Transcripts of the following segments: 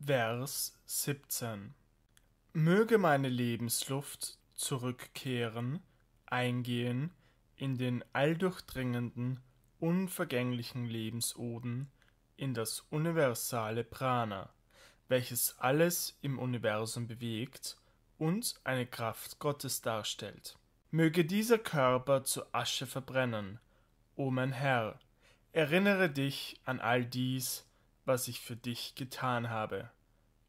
Vers 17 Möge meine Lebensluft zurückkehren, eingehen in den alldurchdringenden, unvergänglichen Lebensoden, in das universale Prana, welches alles im Universum bewegt und eine Kraft Gottes darstellt. Möge dieser Körper zu Asche verbrennen, o mein Herr, erinnere dich an all dies, was ich für dich getan habe,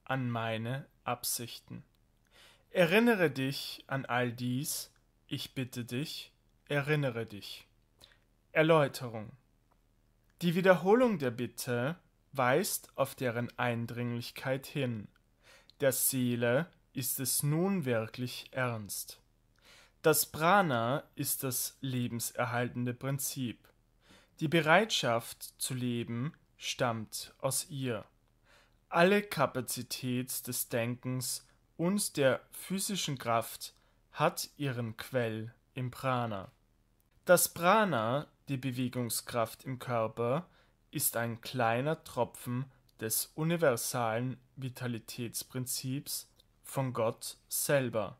an meine Absichten. Erinnere dich an all dies, ich bitte dich, erinnere dich. Erläuterung. Die Wiederholung der Bitte weist auf deren Eindringlichkeit hin. Der Seele ist es nun wirklich ernst. Das Prana ist das lebenserhaltende Prinzip. Die Bereitschaft zu leben stammt aus ihr. Alle Kapazität des Denkens und der physischen Kraft hat ihren Quell im Prana. Das Prana, die Bewegungskraft im Körper, ist ein kleiner Tropfen des universalen Vitalitätsprinzips von Gott selber.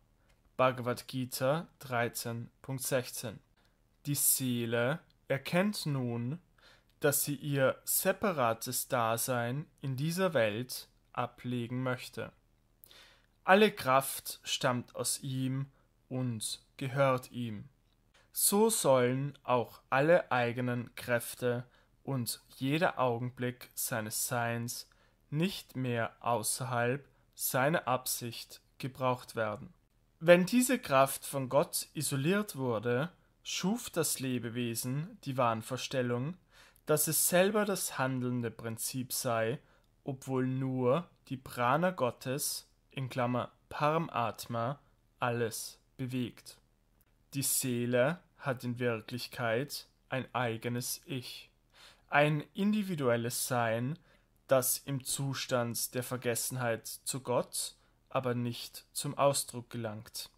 Bhagavad Gita 13.16 Die Seele erkennt nun dass sie ihr separates Dasein in dieser Welt ablegen möchte. Alle Kraft stammt aus ihm und gehört ihm. So sollen auch alle eigenen Kräfte und jeder Augenblick seines Seins nicht mehr außerhalb seiner Absicht gebraucht werden. Wenn diese Kraft von Gott isoliert wurde, schuf das Lebewesen die Wahnvorstellung, dass es selber das handelnde Prinzip sei, obwohl nur die Prana Gottes in Klammer Paramatma alles bewegt. Die Seele hat in Wirklichkeit ein eigenes Ich, ein individuelles Sein, das im Zustand der Vergessenheit zu Gott, aber nicht zum Ausdruck gelangt.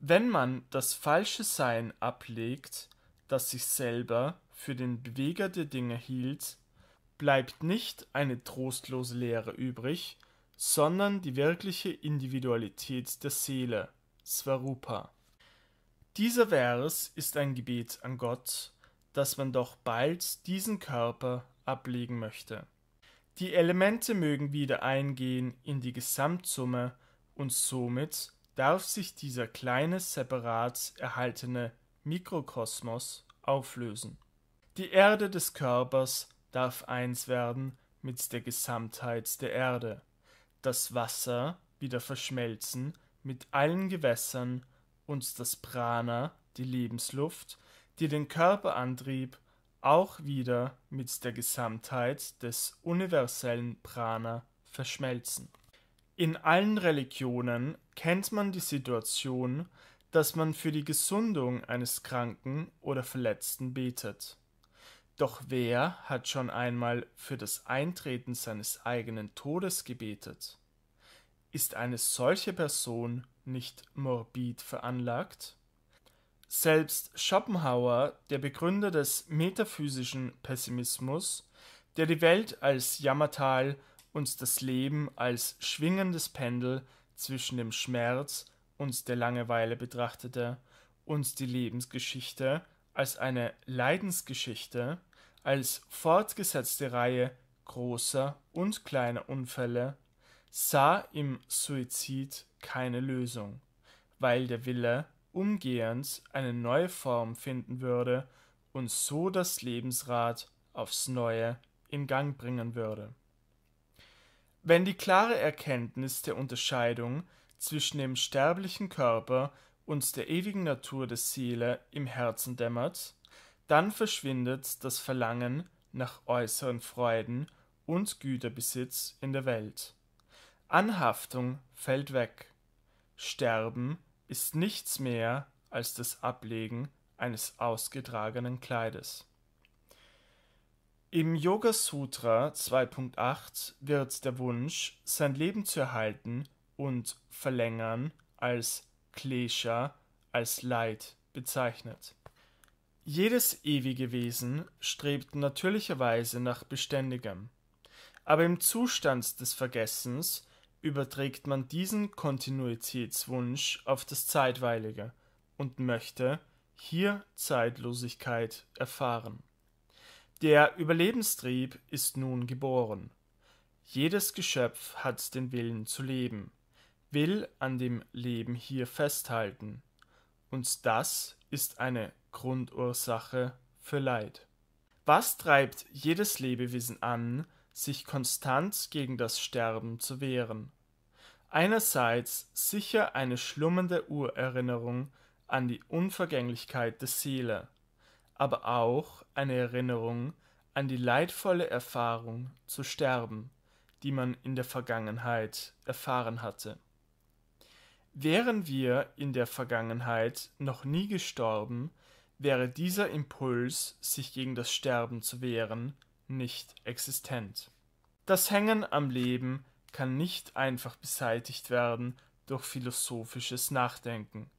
Wenn man das falsche Sein ablegt, das sich selber für den Beweger der Dinge hielt, bleibt nicht eine trostlose Lehre übrig, sondern die wirkliche Individualität der Seele, Svarupa. Dieser Vers ist ein Gebet an Gott, dass man doch bald diesen Körper ablegen möchte. Die Elemente mögen wieder eingehen in die Gesamtsumme und somit darf sich dieser kleine separat erhaltene Mikrokosmos auflösen. Die Erde des Körpers darf eins werden mit der Gesamtheit der Erde, das Wasser wieder verschmelzen mit allen Gewässern und das Prana, die Lebensluft, die den Körper antrieb, auch wieder mit der Gesamtheit des universellen Prana verschmelzen. In allen Religionen kennt man die Situation, dass man für die Gesundung eines Kranken oder Verletzten betet. Doch wer hat schon einmal für das Eintreten seines eigenen Todes gebetet? Ist eine solche Person nicht morbid veranlagt? Selbst Schopenhauer, der Begründer des metaphysischen Pessimismus, der die Welt als Jammertal und das Leben als schwingendes Pendel zwischen dem Schmerz und der Langeweile betrachtete und die Lebensgeschichte als eine Leidensgeschichte, als fortgesetzte Reihe großer und kleiner Unfälle sah im Suizid keine Lösung, weil der Wille umgehend eine neue Form finden würde und so das Lebensrad aufs neue in Gang bringen würde. Wenn die klare Erkenntnis der Unterscheidung zwischen dem sterblichen Körper und der ewigen Natur der Seele im Herzen dämmert, dann verschwindet das Verlangen nach äußeren Freuden und Güterbesitz in der Welt. Anhaftung fällt weg. Sterben ist nichts mehr als das Ablegen eines ausgetragenen Kleides. Im Yoga Sutra 2.8 wird der Wunsch, sein Leben zu erhalten und verlängern, als Klesha, als Leid bezeichnet jedes ewige Wesen strebt natürlicherweise nach Beständigem, aber im Zustand des Vergessens überträgt man diesen Kontinuitätswunsch auf das Zeitweilige und möchte hier Zeitlosigkeit erfahren. Der Überlebenstrieb ist nun geboren. Jedes Geschöpf hat den Willen zu leben, will an dem Leben hier festhalten, und das ist eine Grundursache für Leid. Was treibt jedes Lebewesen an, sich konstant gegen das Sterben zu wehren? Einerseits sicher eine schlummernde Urerinnerung an die Unvergänglichkeit der Seele, aber auch eine Erinnerung an die leidvolle Erfahrung zu sterben, die man in der Vergangenheit erfahren hatte. Wären wir in der Vergangenheit noch nie gestorben, wäre dieser Impuls, sich gegen das Sterben zu wehren, nicht existent. Das Hängen am Leben kann nicht einfach beseitigt werden durch philosophisches Nachdenken.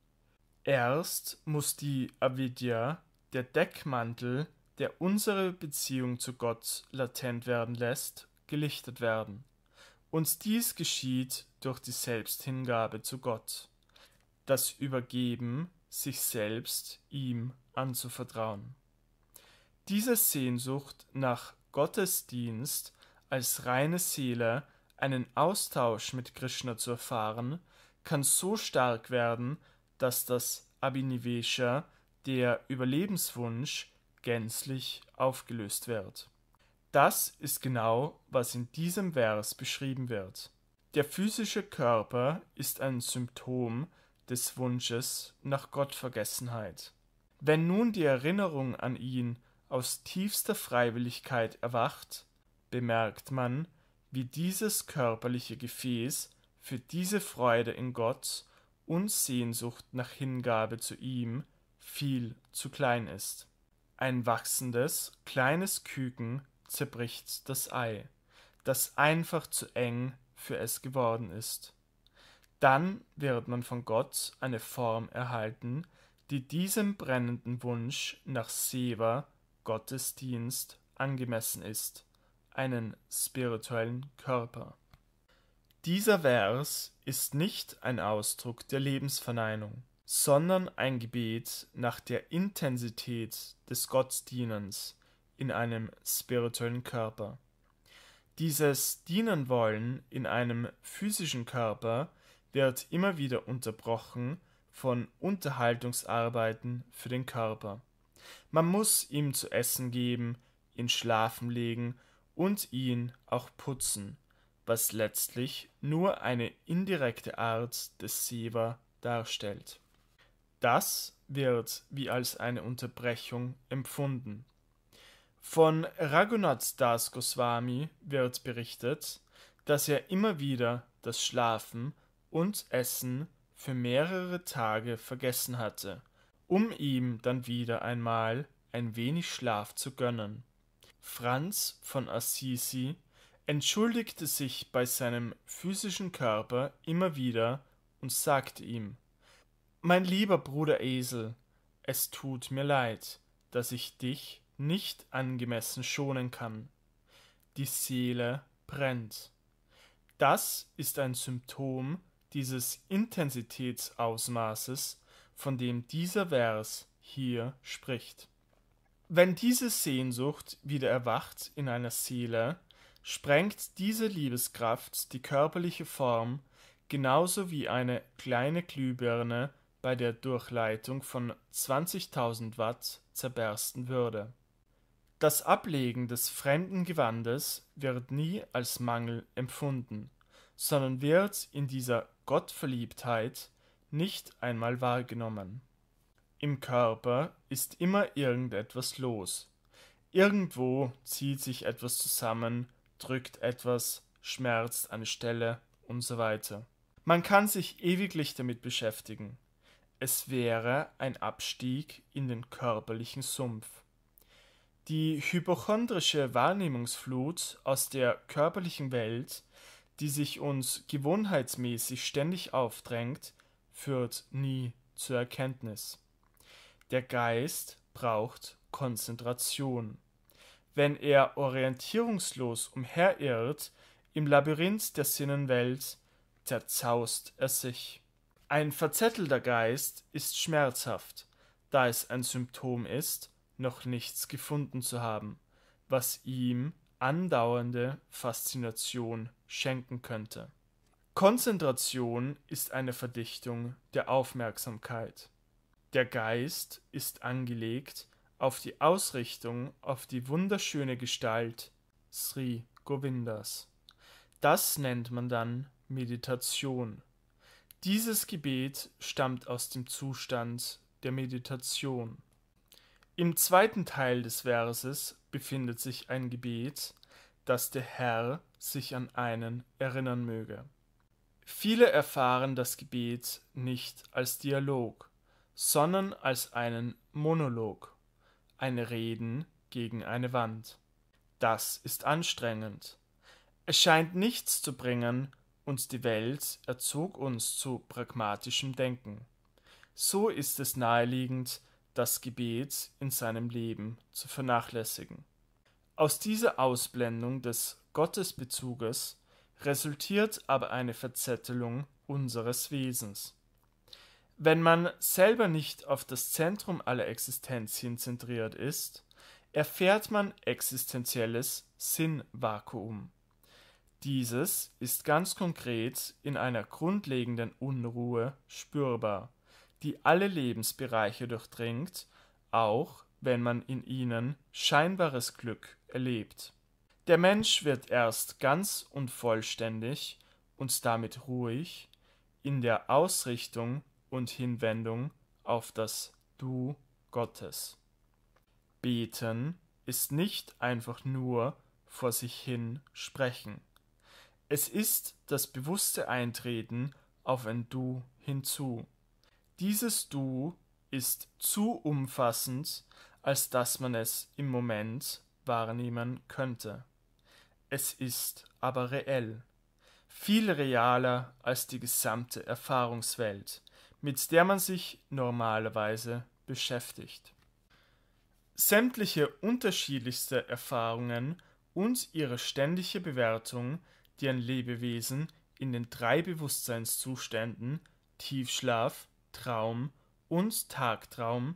Erst muss die Avidya, der Deckmantel, der unsere Beziehung zu Gott latent werden lässt, gelichtet werden. Und dies geschieht durch die Selbsthingabe zu Gott, das Übergeben sich selbst ihm anzuvertrauen. Diese Sehnsucht nach Gottesdienst als reine Seele einen Austausch mit Krishna zu erfahren, kann so stark werden, dass das Abhinivesha, der Überlebenswunsch, gänzlich aufgelöst wird. Das ist genau, was in diesem Vers beschrieben wird. Der physische Körper ist ein Symptom des Wunsches nach Gottvergessenheit. Wenn nun die Erinnerung an ihn aus tiefster Freiwilligkeit erwacht, bemerkt man, wie dieses körperliche Gefäß für diese Freude in Gott und Sehnsucht nach Hingabe zu ihm viel zu klein ist. Ein wachsendes, kleines Küken zerbricht das Ei, das einfach zu eng für es geworden ist. Dann wird man von Gott eine Form erhalten, die diesem brennenden Wunsch nach Seva, Gottesdienst, angemessen ist, einen spirituellen Körper. Dieser Vers ist nicht ein Ausdruck der Lebensverneinung, sondern ein Gebet nach der Intensität des Gottdienens in einem spirituellen Körper. Dieses Dienen in einem physischen Körper wird immer wieder unterbrochen von Unterhaltungsarbeiten für den Körper. Man muss ihm zu essen geben, ihn schlafen legen und ihn auch putzen, was letztlich nur eine indirekte Art des Seva darstellt. Das wird wie als eine Unterbrechung empfunden. Von Raghunath Das Goswami wird berichtet, dass er immer wieder das Schlafen und Essen für mehrere Tage vergessen hatte, um ihm dann wieder einmal ein wenig Schlaf zu gönnen. Franz von Assisi entschuldigte sich bei seinem physischen Körper immer wieder und sagte ihm Mein lieber Bruder Esel, es tut mir leid, dass ich dich nicht angemessen schonen kann. Die Seele brennt. Das ist ein Symptom dieses Intensitätsausmaßes, von dem dieser Vers hier spricht. Wenn diese Sehnsucht wieder erwacht in einer Seele, sprengt diese Liebeskraft die körperliche Form genauso wie eine kleine Glühbirne bei der Durchleitung von 20.000 Watt zerbersten würde. Das Ablegen des fremden Gewandes wird nie als Mangel empfunden, sondern wird in dieser Gottverliebtheit nicht einmal wahrgenommen. Im Körper ist immer irgendetwas los. Irgendwo zieht sich etwas zusammen, drückt etwas, schmerzt eine Stelle und so weiter. Man kann sich ewiglich damit beschäftigen. Es wäre ein Abstieg in den körperlichen Sumpf. Die hypochondrische Wahrnehmungsflut aus der körperlichen Welt die sich uns gewohnheitsmäßig ständig aufdrängt, führt nie zur Erkenntnis. Der Geist braucht Konzentration. Wenn er orientierungslos umherirrt im Labyrinth der Sinnenwelt, zerzaust er sich. Ein verzettelter Geist ist schmerzhaft, da es ein Symptom ist, noch nichts gefunden zu haben, was ihm andauernde Faszination schenken könnte. Konzentration ist eine Verdichtung der Aufmerksamkeit. Der Geist ist angelegt auf die Ausrichtung auf die wunderschöne Gestalt Sri Govindas. Das nennt man dann Meditation. Dieses Gebet stammt aus dem Zustand der Meditation. Im zweiten Teil des Verses befindet sich ein Gebet, das der Herr sich an einen erinnern möge. Viele erfahren das Gebet nicht als Dialog, sondern als einen Monolog, ein Reden gegen eine Wand. Das ist anstrengend. Es scheint nichts zu bringen, und die Welt erzog uns zu pragmatischem Denken. So ist es naheliegend, das Gebet in seinem Leben zu vernachlässigen. Aus dieser Ausblendung des Gottesbezuges resultiert aber eine Verzettelung unseres Wesens. Wenn man selber nicht auf das Zentrum aller Existenz hin zentriert ist, erfährt man existenzielles Sinnvakuum. Dieses ist ganz konkret in einer grundlegenden Unruhe spürbar, die alle Lebensbereiche durchdringt, auch wenn man in ihnen scheinbares Glück erlebt. Der Mensch wird erst ganz und vollständig und damit ruhig in der Ausrichtung und Hinwendung auf das Du Gottes. Beten ist nicht einfach nur vor sich hin sprechen. Es ist das bewusste Eintreten auf ein Du hinzu. Dieses Du ist zu umfassend, als dass man es im Moment wahrnehmen könnte. Es ist aber reell, viel realer als die gesamte Erfahrungswelt, mit der man sich normalerweise beschäftigt. Sämtliche unterschiedlichste Erfahrungen und ihre ständige Bewertung, die ein Lebewesen in den drei Bewusstseinszuständen Tiefschlaf, Traum und Tagtraum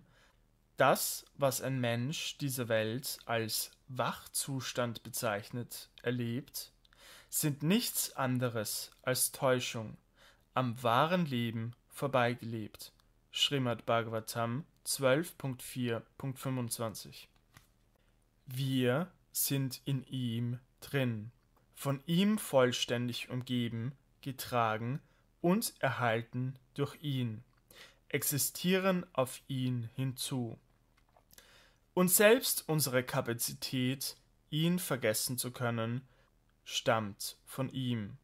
das, was ein Mensch diese Welt als Wachzustand bezeichnet, erlebt, sind nichts anderes als Täuschung, am wahren Leben vorbeigelebt. Srimad Bhagavatam 12.4.25 Wir sind in ihm drin, von ihm vollständig umgeben, getragen und erhalten durch ihn, existieren auf ihn hinzu. Und selbst unsere Kapazität, ihn vergessen zu können, stammt von ihm.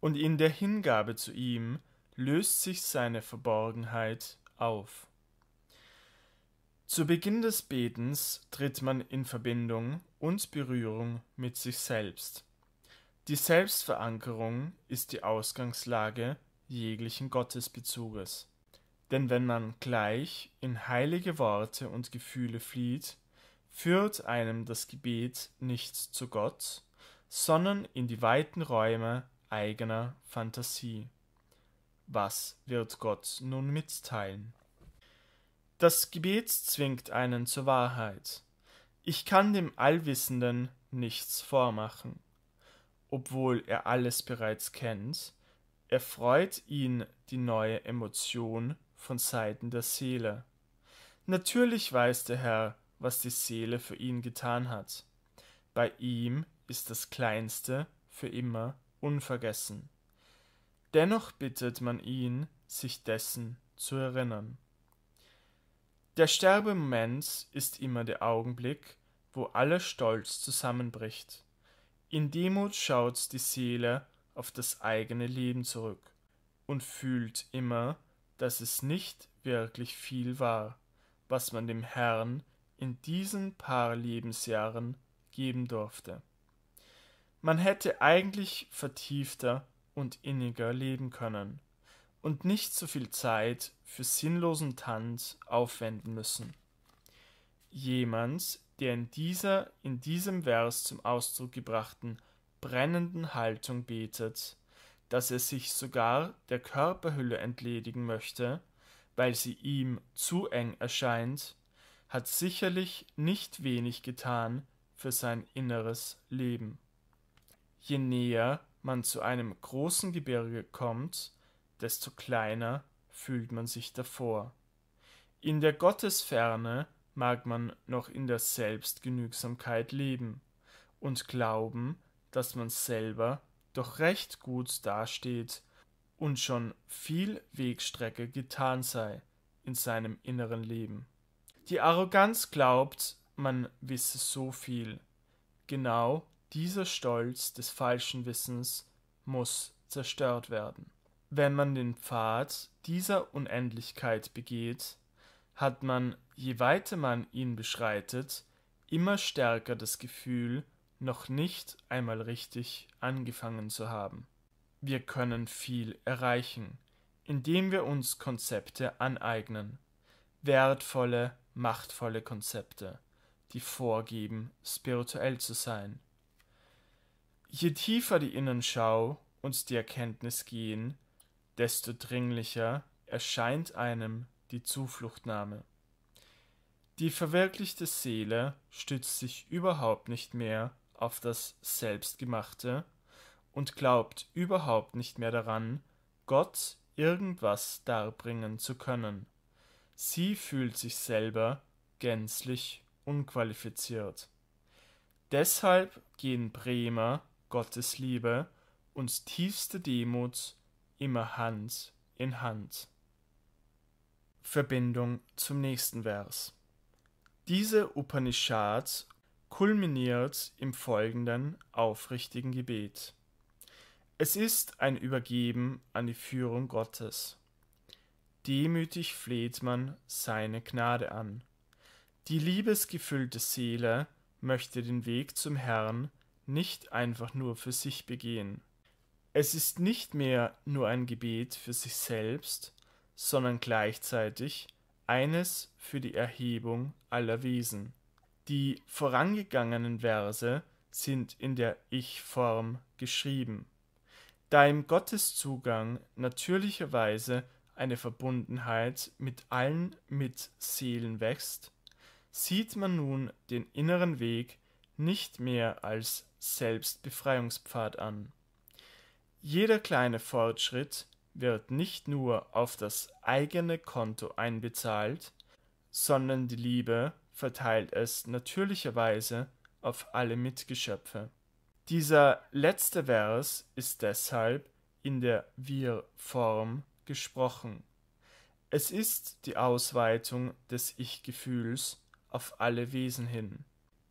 Und in der Hingabe zu ihm löst sich seine Verborgenheit auf. Zu Beginn des Betens tritt man in Verbindung und Berührung mit sich selbst. Die Selbstverankerung ist die Ausgangslage jeglichen Gottesbezuges. Denn wenn man gleich in heilige Worte und Gefühle flieht, führt einem das Gebet nicht zu Gott, sondern in die weiten Räume eigener Phantasie. Was wird Gott nun mitteilen? Das Gebet zwingt einen zur Wahrheit. Ich kann dem Allwissenden nichts vormachen. Obwohl er alles bereits kennt, erfreut ihn die neue Emotion von Seiten der Seele. Natürlich weiß der Herr, was die Seele für ihn getan hat. Bei ihm ist das Kleinste für immer unvergessen. Dennoch bittet man ihn, sich dessen zu erinnern. Der Sterbemoment ist immer der Augenblick, wo alle Stolz zusammenbricht. In Demut schaut die Seele auf das eigene Leben zurück und fühlt immer dass es nicht wirklich viel war, was man dem Herrn in diesen paar Lebensjahren geben durfte. Man hätte eigentlich vertiefter und inniger leben können und nicht so viel Zeit für sinnlosen Tanz aufwenden müssen. Jemand, der in dieser in diesem Vers zum Ausdruck gebrachten brennenden Haltung betet, dass er sich sogar der Körperhülle entledigen möchte, weil sie ihm zu eng erscheint, hat sicherlich nicht wenig getan für sein inneres Leben. Je näher man zu einem großen Gebirge kommt, desto kleiner fühlt man sich davor. In der Gottesferne mag man noch in der Selbstgenügsamkeit leben und glauben, dass man selber doch recht gut dasteht und schon viel Wegstrecke getan sei in seinem inneren Leben. Die Arroganz glaubt, man wisse so viel. Genau dieser Stolz des falschen Wissens muss zerstört werden. Wenn man den Pfad dieser Unendlichkeit begeht, hat man, je weiter man ihn beschreitet, immer stärker das Gefühl, noch nicht einmal richtig angefangen zu haben. Wir können viel erreichen, indem wir uns Konzepte aneignen. Wertvolle, machtvolle Konzepte, die vorgeben, spirituell zu sein. Je tiefer die Innenschau und die Erkenntnis gehen, desto dringlicher erscheint einem die Zufluchtnahme. Die verwirklichte Seele stützt sich überhaupt nicht mehr auf das Selbstgemachte und glaubt überhaupt nicht mehr daran, Gott irgendwas darbringen zu können. Sie fühlt sich selber gänzlich unqualifiziert. Deshalb gehen Bremer Gottes Liebe und tiefste Demut immer Hand in Hand. Verbindung zum nächsten Vers. Diese Upanishad kulminiert im folgenden aufrichtigen Gebet. Es ist ein Übergeben an die Führung Gottes. Demütig fleht man seine Gnade an. Die liebesgefüllte Seele möchte den Weg zum Herrn nicht einfach nur für sich begehen. Es ist nicht mehr nur ein Gebet für sich selbst, sondern gleichzeitig eines für die Erhebung aller Wesen. Die vorangegangenen Verse sind in der Ich-Form geschrieben, da im Gotteszugang natürlicherweise eine Verbundenheit mit allen Mitseelen wächst, sieht man nun den inneren Weg nicht mehr als Selbstbefreiungspfad an. Jeder kleine Fortschritt wird nicht nur auf das eigene Konto einbezahlt, sondern die Liebe verteilt es natürlicherweise auf alle Mitgeschöpfe. Dieser letzte Vers ist deshalb in der Wir-Form gesprochen. Es ist die Ausweitung des Ich-Gefühls auf alle Wesen hin.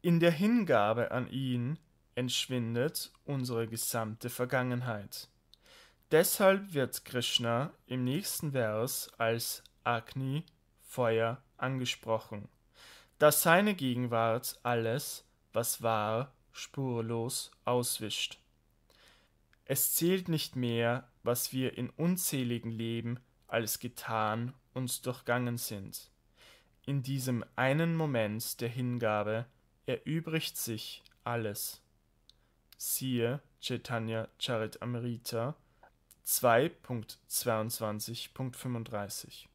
In der Hingabe an ihn entschwindet unsere gesamte Vergangenheit. Deshalb wird Krishna im nächsten Vers als Agni Feuer angesprochen das seine Gegenwart alles, was war, spurlos auswischt. Es zählt nicht mehr, was wir in unzähligen Leben alles getan und durchgangen sind. In diesem einen Moment der Hingabe erübrigt sich alles. Siehe Chaitanya Charitamrita 2.22.35